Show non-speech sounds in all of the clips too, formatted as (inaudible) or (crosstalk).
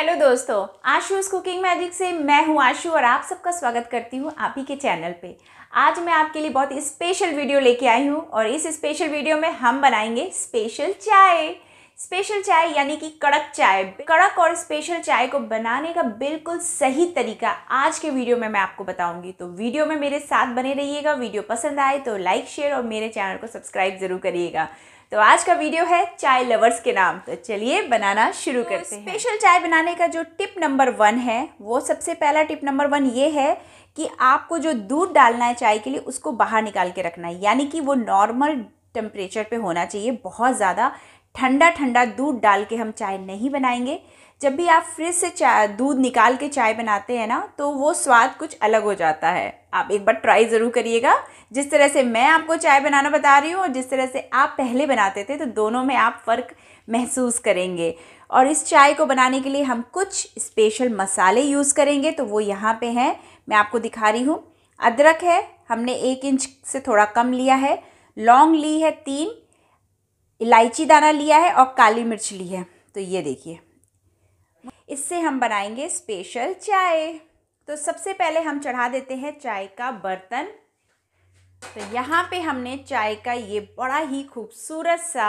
Hello दोस्तों आशूज cooking magic से मैं हूं आशू और आप सबका स्वागत करती हूं आप ही के चैनल पे आज मैं आपके लिए बहुत स्पेशल वीडियो लेके आई हूं और इस स्पेशल वीडियो में हम बनाएंगे स्पेशल चाय स्पेशल चाय यानी कि कड़क चाय कड़क और स्पेशल चाय को बनाने का बिल्कुल सही तरीका आज के वीडियो में मैं आपको बताऊंगी तो वीडियो में मेरे साथ बने रहिएगा वीडियो पसंद आए तो लाइक शेयर और मेरे चैनल को सब्सक्राइब ज़रूर करिएगा तो आज का वीडियो है चाय लवर्स के नाम तो चलिए बनाना शुरू तो करते हैं स्पेशल चाय बनाने का जो टिप नंबर वन है वो सबसे पहला टिप नंबर वन ये है कि आपको जो दूध डालना है चाय के लिए उसको बाहर निकाल के रखना है यानी कि वो नॉर्मल टेम्परेचर पे होना चाहिए बहुत ज़्यादा ठंडा ठंडा दूध डाल के हम चाय नहीं बनाएंगे जब भी आप फ्रिज से चाय दूध निकाल के चाय बनाते हैं ना तो वो स्वाद कुछ अलग हो जाता है आप एक बार ट्राई ज़रूर करिएगा जिस तरह से मैं आपको चाय बनाना बता रही हूँ और जिस तरह से आप पहले बनाते थे तो दोनों में आप फ़र्क महसूस करेंगे और इस चाय को बनाने के लिए हम कुछ स्पेशल मसाले यूज़ करेंगे तो वो यहाँ पे हैं मैं आपको दिखा रही हूँ अदरक है हमने एक इंच से थोड़ा कम लिया है लौंग ली है तीन इलायची दाना लिया है और काली मिर्च ली है तो ये देखिए इससे हम बनाएंगे स्पेशल चाय तो सबसे पहले हम चढ़ा देते हैं चाय का बर्तन तो यहाँ पे हमने चाय का ये बड़ा ही खूबसूरत सा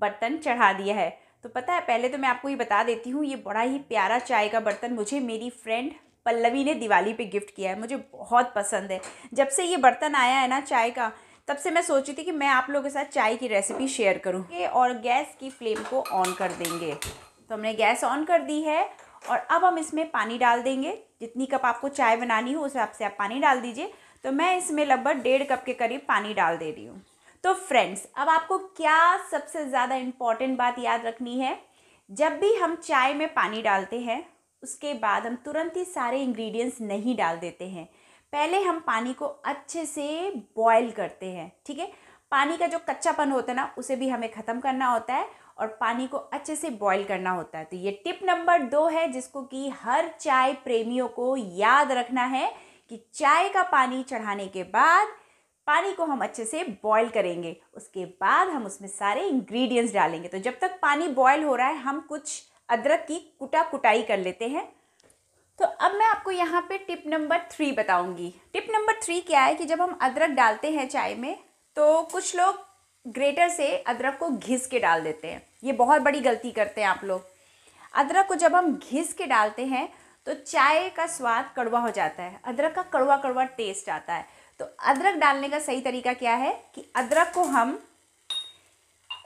बर्तन चढ़ा दिया है तो पता है पहले तो मैं आपको ये बता देती हूँ ये बड़ा ही प्यारा चाय का बर्तन मुझे मेरी फ्रेंड पल्लवी ने दिवाली पे गिफ्ट किया है मुझे बहुत पसंद है जब से ये बर्तन आया है ना चाय का तब से मैं सोची थी कि मैं आप लोगों के साथ चाय की रेसिपी शेयर करूँ और गैस की फ्लेम को ऑन कर देंगे तो हमने गैस ऑन कर दी है और अब हम इसमें पानी डाल देंगे जितनी कप आपको चाय बनानी हो उस हिसाब से आप पानी डाल दीजिए तो मैं इसमें लगभग डेढ़ कप के करीब पानी डाल दे रही हूँ तो फ्रेंड्स अब आपको क्या सबसे ज़्यादा इम्पॉर्टेंट बात याद रखनी है जब भी हम चाय में पानी डालते हैं उसके बाद हम तुरंत ही सारे इंग्रेडिएंट्स नहीं डाल देते हैं पहले हम पानी को अच्छे से बॉयल करते हैं ठीक है पानी का जो कच्चापन होता है ना उसे भी हमें ख़त्म करना होता है और पानी को अच्छे से बॉयल करना होता है तो ये टिप नंबर दो है जिसको कि हर चाय प्रेमियों को याद रखना है कि चाय का पानी चढ़ाने के बाद पानी को हम अच्छे से बॉयल करेंगे उसके बाद हम उसमें सारे इंग्रेडिएंट्स डालेंगे तो जब तक पानी बॉयल हो रहा है हम कुछ अदरक की कुटा कुटाई कर लेते हैं तो अब मैं आपको यहाँ पे टिप नंबर थ्री बताऊंगी टिप नंबर थ्री क्या है कि जब हम अदरक डालते हैं चाय में तो कुछ लोग ग्रेटर से अदरक को घिस के डाल देते हैं ये बहुत बड़ी गलती करते हैं आप लोग अदरक को जब हम घिस के डालते हैं तो चाय का स्वाद कड़वा हो जाता है अदरक का कड़वा कड़वा टेस्ट आता है तो अदरक डालने का सही तरीका क्या है कि अदरक को हम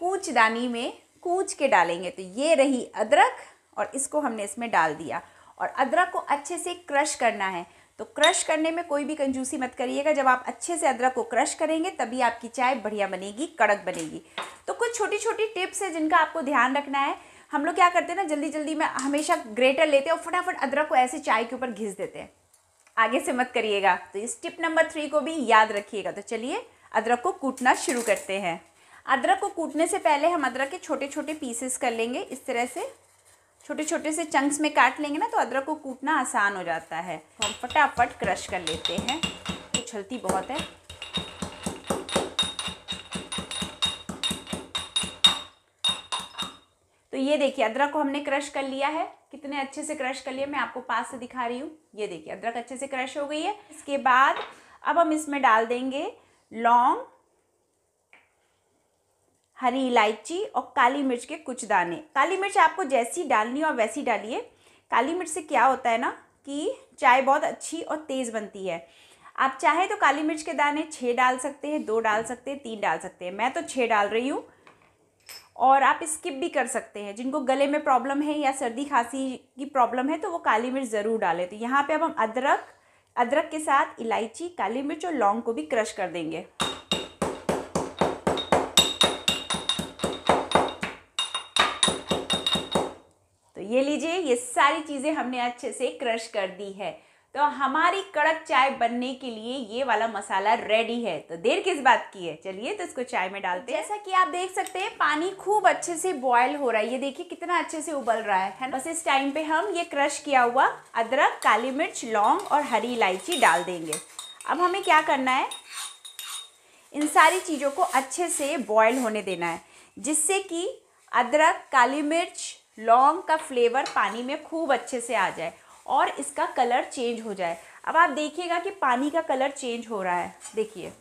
कूचदानी में कूच के डालेंगे तो ये रही अदरक और इसको हमने इसमें डाल दिया और अदरक को अच्छे से क्रश करना है तो क्रश करने में कोई भी कंजूसी मत करिएगा जब आप अच्छे से अदरक को क्रश करेंगे तभी आपकी चाय बढ़िया बनेगी कड़क बनेगी तो कुछ छोटी छोटी टिप्स है जिनका आपको ध्यान रखना है हम लोग क्या करते हैं ना जल्दी जल्दी में हमेशा ग्रेटर लेते हैं और फटाफट अदरक को ऐसे चाय के ऊपर घिस देते हैं आगे से मत करिएगा तो इस टिप नंबर थ्री को भी याद रखिएगा तो चलिए अदरक को कूटना शुरू करते हैं अदरक को कूटने से पहले हम अदरक के छोटे छोटे पीसेस कर लेंगे इस तरह से छोटे छोटे से चंक्स में काट लेंगे ना तो अदरक को कूटना आसान हो जाता है तो हम फटाफट क्रश कर लेते हैं उछलती तो बहुत है तो ये देखिए अदरक को हमने क्रश कर लिया है कितने अच्छे से क्रश कर लिया मैं आपको पास से दिखा रही हूँ ये देखिए अदरक अच्छे से क्रश हो गई है इसके बाद अब हम इसमें डाल देंगे लौंग हरी इलायची और काली मिर्च के कुछ दाने काली मिर्च आपको जैसी डालनी और वैसी डालिए काली मिर्च से क्या होता है ना कि चाय बहुत अच्छी और तेज़ बनती है आप चाहे तो काली मिर्च के दाने छः डाल सकते हैं दो डाल सकते हैं तीन डाल सकते हैं मैं तो छः डाल रही हूँ और आप स्किप भी कर सकते हैं जिनको गले में प्रॉब्लम है या सर्दी खांसी की प्रॉब्लम है तो वो काली मिर्च ज़रूर डालें तो यहाँ पे अब हम अदरक अदरक के साथ इलायची काली मिर्च और लौंग को भी क्रश कर देंगे लीजिए ये सारी चीज़ें हमने अच्छे से क्रश कर दी है तो हमारी कड़क चाय बनने के लिए ये वाला मसाला रेडी है तो देर किस बात की है चलिए तो इसको चाय में डालते हैं जैसा कि आप देख सकते हैं पानी खूब अच्छे से बॉयल हो रहा है ये देखिए कितना अच्छे से उबल रहा है, है बस इस टाइम पे हम ये क्रश किया हुआ अदरक काली मिर्च लौंग और हरी इलायची डाल देंगे अब हमें क्या करना है इन सारी चीज़ों को अच्छे से बॉयल होने देना है जिससे कि अदरक काली मिर्च लौंग का फ्लेवर पानी में खूब अच्छे से आ जाए और इसका कलर चेंज हो जाए अब आप देखिएगा कि पानी का कलर चेंज हो रहा है देखिए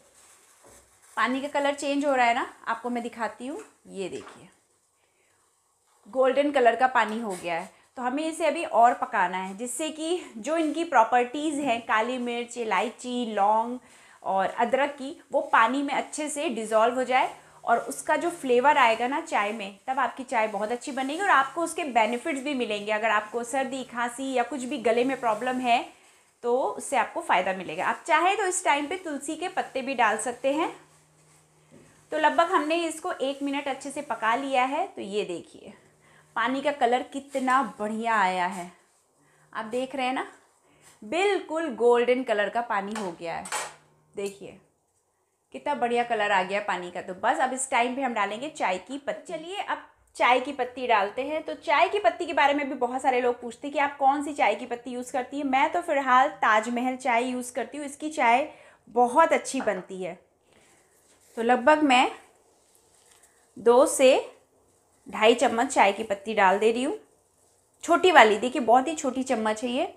पानी का कलर चेंज हो रहा है ना आपको मैं दिखाती हूँ ये देखिए गोल्डन कलर का पानी हो गया है तो हमें इसे अभी और पकाना है जिससे कि जो इनकी प्रॉपर्टीज़ हैं काली मिर्च इलायची लौंग और अदरक की वो पानी में अच्छे से डिज़ोल्व हो जाए और उसका जो फ्लेवर आएगा ना चाय में तब आपकी चाय बहुत अच्छी बनेगी और आपको उसके बेनिफिट्स भी मिलेंगे अगर आपको सर्दी खांसी या कुछ भी गले में प्रॉब्लम है तो उससे आपको फ़ायदा मिलेगा आप चाहे तो इस टाइम पे तुलसी के पत्ते भी डाल सकते हैं तो लगभग हमने इसको एक मिनट अच्छे से पका लिया है तो ये देखिए पानी का कलर कितना बढ़िया आया है आप देख रहे हैं ना बिल्कुल गोल्डन कलर का पानी हो गया है देखिए कितना बढ़िया कलर आ गया पानी का तो बस अब इस टाइम पे हम डालेंगे चाय की पत्ती चलिए अब चाय की पत्ती डालते हैं तो चाय की पत्ती के बारे में भी बहुत सारे लोग पूछते हैं कि आप कौन सी चाय की पत्ती यूज़ करती हैं मैं तो फ़िलहाल ताजमहल चाय यूज़ करती हूँ इसकी चाय बहुत अच्छी बनती है तो लगभग मैं दो से ढाई चम्मच चाय की पत्ती डाल दे रही हूँ छोटी वाली देखिए बहुत ही छोटी चम्मच है ये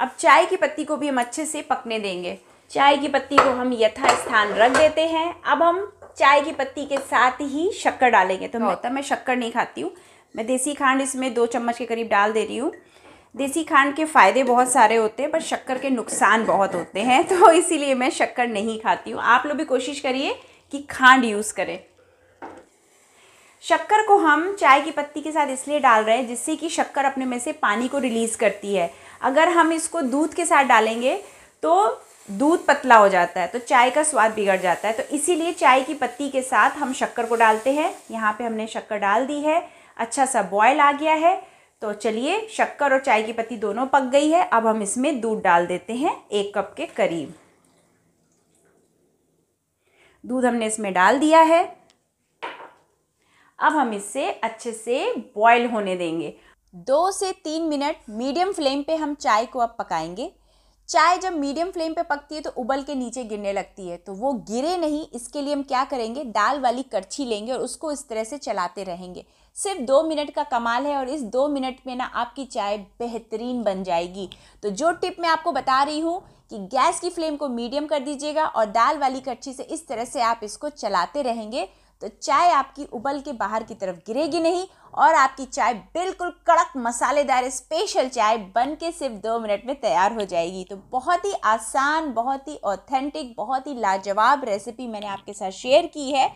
अब चाय की पत्ती को भी हम अच्छे से पकने देंगे चाय की पत्ती को हम यथा स्थान रख देते हैं अब हम चाय की पत्ती के साथ ही शक्कर डालेंगे तो मैं हाँ। तो मैं शक्कर नहीं खाती हूँ मैं देसी खांड इसमें दो चम्मच के करीब डाल दे रही हूँ देसी खांड के फ़ायदे बहुत सारे होते हैं पर शक्कर के नुकसान बहुत होते हैं (laughs) तो इसीलिए मैं शक्कर नहीं खाती हूँ आप लोग भी कोशिश करिए कि खांड यूज़ करें शक्कर को हम चाय की पत्ती के साथ इसलिए डाल रहे हैं जिससे कि शक्कर अपने में से पानी को रिलीज़ करती है अगर हम इसको दूध के साथ डालेंगे तो दूध पतला हो जाता है तो चाय का स्वाद बिगड़ जाता है तो इसीलिए चाय की पत्ती के साथ हम शक्कर को डालते हैं यहाँ पे हमने शक्कर डाल दी है अच्छा सा बॉयल आ गया है तो चलिए शक्कर और चाय की पत्ती दोनों पक गई है अब हम इसमें दूध डाल देते हैं एक कप के करीब दूध हमने इसमें डाल दिया है अब हम इसे अच्छे से बॉयल होने देंगे दो से तीन मिनट मीडियम फ्लेम पे हम चाय को अब पकाएंगे चाय जब मीडियम फ्लेम पे पकती है तो उबल के नीचे गिरने लगती है तो वो गिरे नहीं इसके लिए हम क्या करेंगे दाल वाली करछी लेंगे और उसको इस तरह से चलाते रहेंगे सिर्फ दो मिनट का कमाल है और इस दो मिनट में ना आपकी चाय बेहतरीन बन जाएगी तो जो टिप मैं आपको बता रही हूँ कि गैस की फ्लेम को मीडियम कर दीजिएगा और दाल वाली करछी से इस तरह से आप इसको चलाते रहेंगे तो चाय आपकी उबल के बाहर की तरफ गिरेगी नहीं और आपकी चाय बिल्कुल कड़क मसालेदार स्पेशल चाय बन के सिर्फ दो मिनट में तैयार हो जाएगी तो बहुत ही आसान बहुत ही ऑथेंटिक बहुत ही लाजवाब रेसिपी मैंने आपके साथ शेयर की है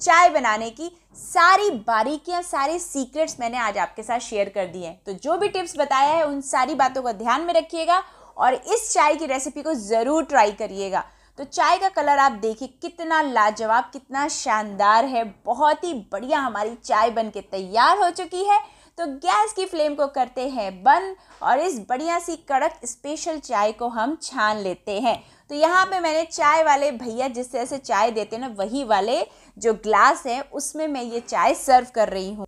चाय बनाने की सारी बारीकियां सारे सीक्रेट्स मैंने आज आपके साथ शेयर कर दिए हैं तो जो भी टिप्स बताया है उन सारी बातों का ध्यान में रखिएगा और इस चाय की रेसिपी को ज़रूर ट्राई करिएगा तो चाय का कलर आप देखिए कितना लाजवाब कितना शानदार है बहुत ही बढ़िया हमारी चाय बन के तैयार हो चुकी है तो गैस की फ्लेम को करते हैं बंद और इस बढ़िया सी कड़क स्पेशल चाय को हम छान लेते हैं तो यहाँ पे मैंने चाय वाले भैया जिस तरह से चाय देते हैं ना वही वाले जो ग्लास है उसमें मैं ये चाय सर्व कर रही हूँ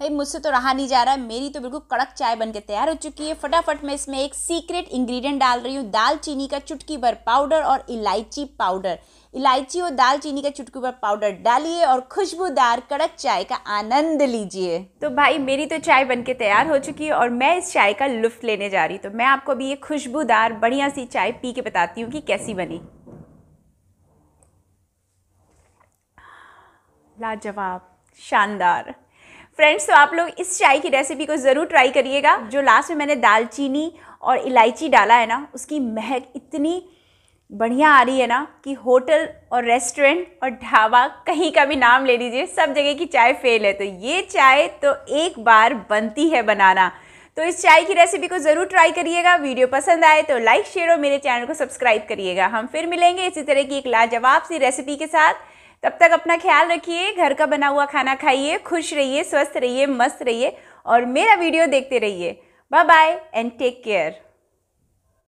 भाई मुझसे तो रहा नहीं जा रहा है मेरी तो बिल्कुल कड़क चाय बनके तैयार हो चुकी है फटाफट मैं इसमें एक सीक्रेट इंग्रेडिएंट डाल रही हूँ दालचीनी का चुटकी भर पाउडर और इलायची पाउडर इलायची और दालचीनी का चुटकी भर पाउडर डालिए और खुशबूदार कड़क चाय का आनंद लीजिए तो भाई मेरी तो चाय बन तैयार हो चुकी है और मैं इस चाय का लुफ्त लेने जा रही तो मैं आपको भी ये खुशबूदार बढ़िया सी चाय पी के बताती हूँ कि कैसी बनी लाजवाब शानदार फ्रेंड्स तो आप लोग इस चाय की रेसिपी को ज़रूर ट्राई करिएगा जो लास्ट में मैंने दालचीनी और इलायची डाला है ना उसकी महक इतनी बढ़िया आ रही है ना कि होटल और रेस्टोरेंट और ढाबा कहीं का भी नाम ले लीजिए सब जगह की चाय फेल है तो ये चाय तो एक बार बनती है बनाना तो इस चाय की रेसिपी को ज़रूर ट्राई करिएगा वीडियो पसंद आए तो लाइक शेयर और मेरे चैनल को सब्सक्राइब करिएगा हम फिर मिलेंगे इसी तरह की एक लाजवाब सी रेसिपी के साथ तब तक अपना ख्याल रखिए घर का बना हुआ खाना खाइए खुश रहिए स्वस्थ रहिए मस्त रहिए और मेरा वीडियो देखते रहिए bye bye and take care